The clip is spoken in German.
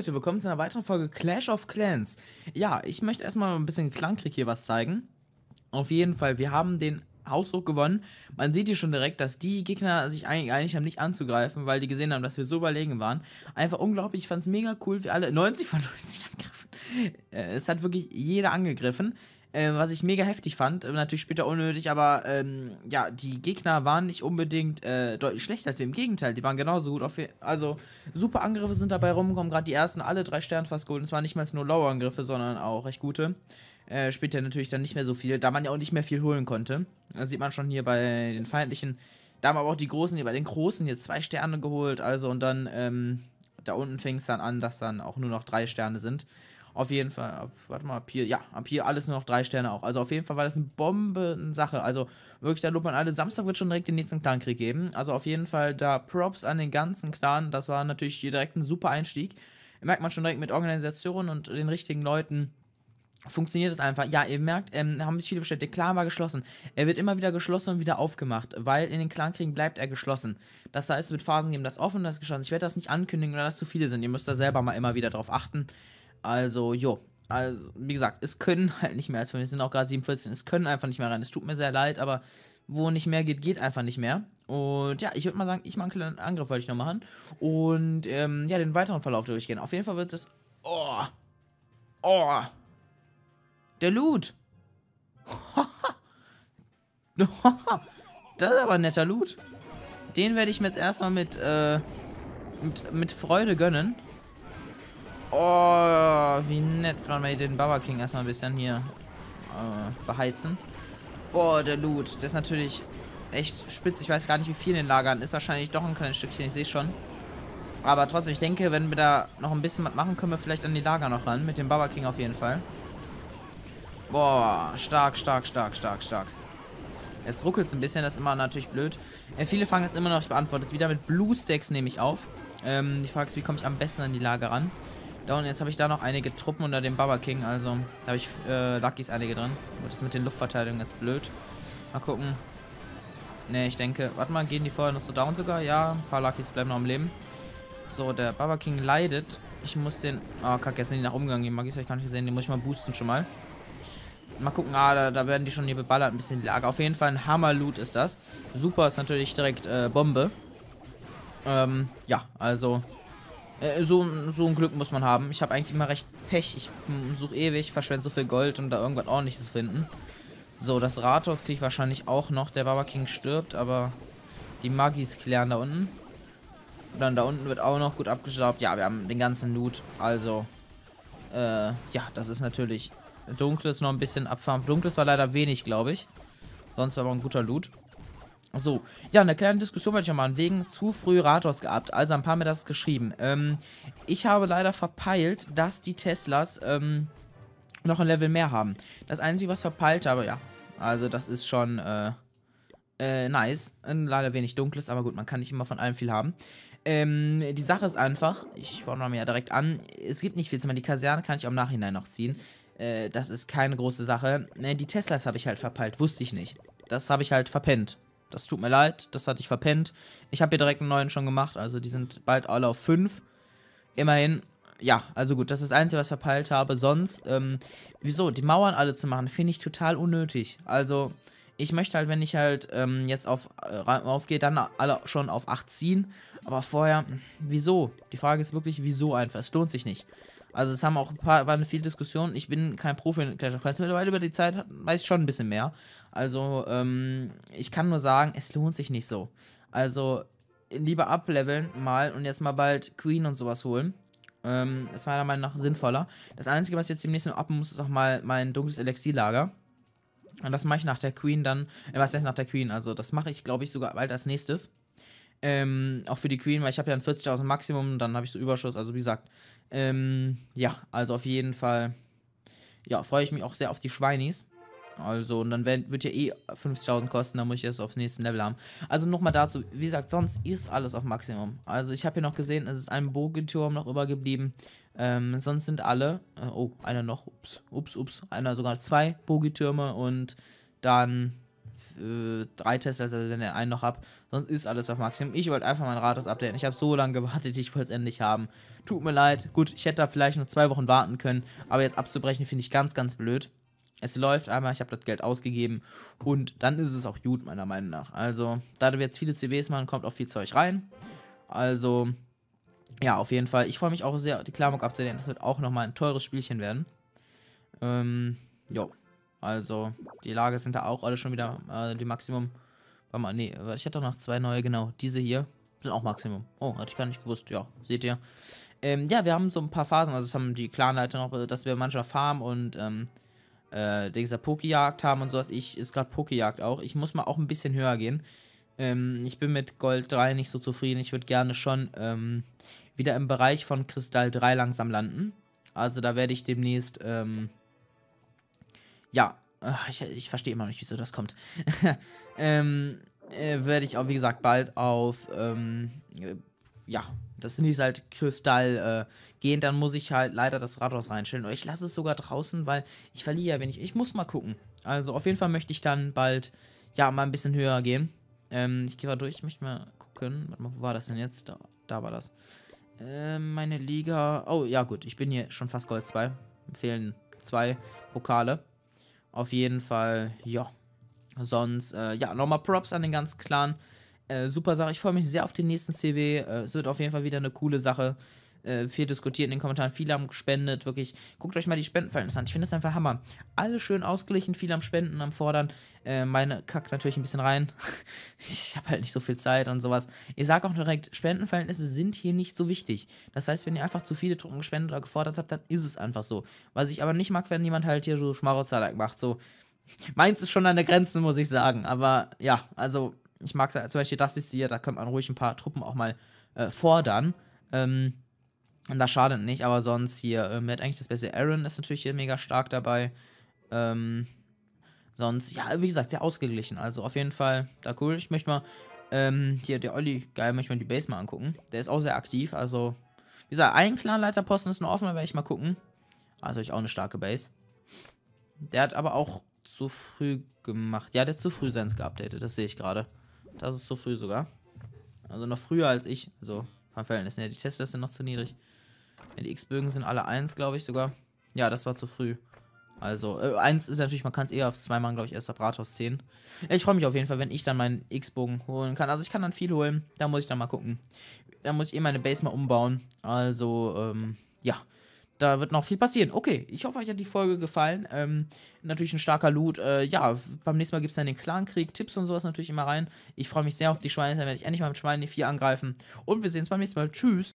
Leute, willkommen zu einer weiteren Folge Clash of Clans. Ja, ich möchte erstmal ein bisschen Klangkrieg hier was zeigen. Auf jeden Fall, wir haben den Ausdruck gewonnen. Man sieht hier schon direkt, dass die Gegner sich eigentlich haben, nicht anzugreifen, weil die gesehen haben, dass wir so überlegen waren. Einfach unglaublich, ich fand es mega cool, wie alle 90 von 90 angegriffen. Äh, es hat wirklich jeder angegriffen. Äh, was ich mega heftig fand, äh, natürlich später unnötig, aber ähm, ja, die Gegner waren nicht unbedingt äh, deutlich schlechter als wir. Im Gegenteil, die waren genauso gut. Auf, also super Angriffe sind dabei rumgekommen, gerade die ersten, alle drei Sterne fast geholt. Und zwar nicht mal nur Low-Angriffe, sondern auch recht gute. Äh, später natürlich dann nicht mehr so viel, da man ja auch nicht mehr viel holen konnte. Das sieht man schon hier bei den feindlichen. Da haben aber auch die Großen, hier bei den Großen jetzt zwei Sterne geholt. Also und dann ähm, da unten fing es dann an, dass dann auch nur noch drei Sterne sind. Auf jeden Fall, ab, warte mal, ab hier, ja, ab hier alles nur noch drei Sterne auch. Also auf jeden Fall war das eine bomben Sache. Also wirklich, da lobt man alle. Samstag wird schon direkt den nächsten Clankrieg geben. Also auf jeden Fall da Props an den ganzen Clan. Das war natürlich hier direkt ein super Einstieg. Merkt man schon direkt mit Organisationen und den richtigen Leuten funktioniert es einfach. Ja, ihr merkt, ähm, haben sich viele bestellt. Der Clan war geschlossen. Er wird immer wieder geschlossen und wieder aufgemacht, weil in den Clankriegen bleibt er geschlossen. Das heißt, es wird Phasen geben, das offen und das geschlossen. Ich werde das nicht ankündigen, weil das zu viele sind. Ihr müsst da selber mal immer wieder drauf achten. Also, jo. Also, wie gesagt, es können halt nicht mehr als 15, es sind auch gerade 47, es können einfach nicht mehr rein. Es tut mir sehr leid, aber wo nicht mehr geht, geht einfach nicht mehr. Und ja, ich würde mal sagen, ich mache einen kleinen Angriff, wollte ich noch machen. Und ähm, ja, den weiteren Verlauf durchgehen. Auf jeden Fall wird es. Oh! Oh! Der Loot! das ist aber ein netter Loot. Den werde ich mir jetzt erstmal mit, äh, mit, mit Freude gönnen. Oh, wie nett. Man will den Baba King erstmal ein bisschen hier äh, beheizen. Boah, der Loot. Der ist natürlich echt spitz. Ich weiß gar nicht, wie viel in den Lagern ist. Wahrscheinlich doch ein kleines Stückchen. Ich sehe schon. Aber trotzdem, ich denke, wenn wir da noch ein bisschen was machen, können wir vielleicht an die Lager noch ran. Mit dem Baba King auf jeden Fall. Boah, stark, stark, stark, stark, stark. Jetzt ruckelt es ein bisschen, das ist immer natürlich blöd. Äh, viele fangen jetzt immer noch nicht beantwortet. Ist wieder mit Blue Stacks nehme ich auf. Ähm, die Frage ist, wie komme ich am besten an die Lager ran? Ja, und jetzt habe ich da noch einige Truppen unter dem Baba King, also da habe ich äh, Luckys einige drin. Aber das mit den Luftverteidigungen ist blöd. Mal gucken. Ne, ich denke, warte mal, gehen die vorher noch so down sogar? Ja, ein paar Luckys bleiben noch am Leben. So, der Baba King leidet. Ich muss den... Oh, kacke, jetzt sind die nach umgegangen. Die Magis ich gar nicht gesehen. Den muss ich mal boosten schon mal. Mal gucken. Ah, da, da werden die schon hier beballert. Ein bisschen Lager. Auf jeden Fall ein Hammer-Loot ist das. Super ist natürlich direkt äh, Bombe. Ähm, ja, also äh, so, so ein Glück muss man haben. Ich habe eigentlich immer recht Pech. Ich suche ewig, verschwende so viel Gold, um da irgendwas ordentliches zu finden. So, das Rathaus kriege ich wahrscheinlich auch noch. Der Baba King stirbt, aber die Magis klären da unten. Und dann da unten wird auch noch gut abgestaubt. Ja, wir haben den ganzen Loot. Also, äh, ja, das ist natürlich Dunkles noch ein bisschen abfahren. Dunkles war leider wenig, glaube ich. Sonst war aber ein guter Loot. So, ja, eine kleine Diskussion wollte ich noch machen, wegen zu früh Rathaus gehabt, also ein paar mir das geschrieben. Ähm, ich habe leider verpeilt, dass die Teslas ähm, noch ein Level mehr haben. Das Einzige, was verpeilt habe, ja, also das ist schon äh, äh, nice. Leider wenig Dunkles, aber gut, man kann nicht immer von allem viel haben. Ähm, die Sache ist einfach, ich fange mal ja direkt an, es gibt nicht viel zu machen. Die Kaserne kann ich auch im Nachhinein noch ziehen. Äh, das ist keine große Sache. Äh, die Teslas habe ich halt verpeilt, wusste ich nicht. Das habe ich halt verpennt. Das tut mir leid, das hatte ich verpennt. Ich habe hier direkt einen neuen schon gemacht, also die sind bald alle auf 5. Immerhin, ja, also gut, das ist das Einzige, was ich verpeilt habe. Sonst, ähm, wieso, die Mauern alle zu machen, finde ich total unnötig. Also, ich möchte halt, wenn ich halt ähm, jetzt auf äh, aufgehe, dann alle schon auf 8 ziehen. Aber vorher, wieso? Die Frage ist wirklich, wieso einfach? Es lohnt sich nicht. Also es haben auch ein paar, waren viele Diskussionen. Ich bin kein Profi in Clash of Clans mittlerweile über die Zeit, weiß ich schon ein bisschen mehr. Also ähm, ich kann nur sagen, es lohnt sich nicht so. Also lieber ableveln mal und jetzt mal bald Queen und sowas holen. Ähm, ist meiner Meinung nach sinnvoller. Das Einzige, was ich jetzt demnächst noch appen muss, ist auch mal mein dunkles Elixierlager. Und das mache ich nach der Queen dann, äh, was heißt nach der Queen? Also das mache ich, glaube ich, sogar bald als nächstes. Ähm, auch für die Queen, weil ich habe ja ein 40.000 Maximum, dann habe ich so Überschuss, also wie gesagt. Ähm, ja, also auf jeden Fall, ja, freue ich mich auch sehr auf die Schweinis. Also, und dann wird ja eh 50.000 kosten, dann muss ich es auf nächsten Level haben. Also nochmal dazu, wie gesagt, sonst ist alles auf Maximum. Also ich habe hier noch gesehen, es ist ein Bogenturm noch übergeblieben. Ähm, sonst sind alle, äh, oh, einer noch, ups, ups, ups, einer sogar zwei Bogentürme und dann äh, drei Teslas, also wenn ihr einen noch habt. Sonst ist alles auf Maximum. Ich wollte einfach mein Rathaus updaten. Ich habe so lange gewartet, ich wollte es endlich haben. Tut mir leid. Gut, ich hätte da vielleicht noch zwei Wochen warten können. Aber jetzt abzubrechen, finde ich ganz, ganz blöd. Es läuft einmal, ich habe das Geld ausgegeben und dann ist es auch gut, meiner Meinung nach. Also, da wir jetzt viele CWs machen, kommt auch viel Zeug rein. Also, ja, auf jeden Fall. Ich freue mich auch sehr, die Klamok abzunehmen. Das wird auch nochmal ein teures Spielchen werden. Ähm, jo. Also, die Lage sind da auch alle schon wieder äh, die Maximum. Warte mal, nee, ich hatte noch zwei neue, genau. Diese hier sind auch Maximum. Oh, hatte ich gar nicht gewusst. Ja, seht ihr. Ähm, ja, wir haben so ein paar Phasen. Also, das haben die Clanleiter noch, äh, dass wir manchmal farmen und, ähm, äh, dieser Pokejagd haben und sowas. Ich ist gerade Pokejagd auch. Ich muss mal auch ein bisschen höher gehen. Ähm, ich bin mit Gold 3 nicht so zufrieden. Ich würde gerne schon ähm, wieder im Bereich von Kristall 3 langsam landen. Also da werde ich demnächst ähm, ja, ich, ich verstehe immer noch nicht, wieso das kommt. ähm, äh, werde ich auch, wie gesagt, bald auf, ähm, äh, ja, das ist halt Kristall äh, gehen. Dann muss ich halt leider das Rathaus reinstellen. Oder ich lasse es sogar draußen, weil ich verliere ja wenig. Ich muss mal gucken. Also auf jeden Fall möchte ich dann bald, ja, mal ein bisschen höher gehen. Ähm, ich gehe mal durch, ich möchte mal gucken. Warte mal, wo war das denn jetzt? Da, da war das. Ähm, meine Liga. Oh, ja, gut. Ich bin hier schon fast Gold 2. Fehlen zwei Pokale. Auf jeden Fall, ja. Sonst, äh, ja, nochmal Props an den ganzen Clan. Äh, super Sache. Ich freue mich sehr auf den nächsten CW. Äh, es wird auf jeden Fall wieder eine coole Sache. Äh, viel diskutiert in den Kommentaren, viele haben gespendet, wirklich, guckt euch mal die Spendenverhältnisse an, ich finde das einfach Hammer. Alle schön ausgeglichen, viel am Spenden, am Fordern, äh, meine kackt natürlich ein bisschen rein, ich habe halt nicht so viel Zeit und sowas. Ich sage auch direkt, Spendenverhältnisse sind hier nicht so wichtig. Das heißt, wenn ihr einfach zu viele Truppen gespendet oder gefordert habt, dann ist es einfach so. Was ich aber nicht mag, wenn jemand halt hier so Schmarotzer macht, so, Meins ist schon an der Grenze, muss ich sagen. Aber ja, also ich mag zum Beispiel das ist hier, da könnte man ruhig ein paar Truppen auch mal äh, fordern. Ähm, und das schadet nicht, aber sonst hier, äh, mir hat eigentlich das beste Aaron ist natürlich hier mega stark dabei. Ähm, sonst, ja, wie gesagt, sehr ausgeglichen. Also auf jeden Fall, da cool. Ich möchte mal, ähm, hier, der Olli, geil, möchte mal die Base mal angucken. Der ist auch sehr aktiv, also, wie gesagt, ein Clanleiterposten ist noch offen, da werde ich mal gucken. Also ich auch eine starke Base. Der hat aber auch zu früh gemacht. Ja, der hat zu früh seins geupdatet, das sehe ich gerade. Das ist zu früh sogar. Also noch früher als ich, so. Also, von Verhältnissen her. Die Teslas sind noch zu niedrig. die X-Bögen sind alle 1, glaube ich sogar. Ja, das war zu früh. Also, äh, ist natürlich, man kann es eher auf 2 machen, glaube ich, erst ab Rathaus 10. Ja, ich freue mich auf jeden Fall, wenn ich dann meinen X-Bogen holen kann. Also, ich kann dann viel holen. Da muss ich dann mal gucken. Da muss ich eh meine Base mal umbauen. Also, ähm, ja da wird noch viel passieren. Okay, ich hoffe, euch hat die Folge gefallen. Ähm, natürlich ein starker Loot. Äh, ja, beim nächsten Mal gibt es dann den Clan-Krieg. Tipps und sowas natürlich immer rein. Ich freue mich sehr auf die Schweine, dann werde ich endlich mal mit Schweine 4 angreifen. Und wir sehen uns beim nächsten Mal. Tschüss.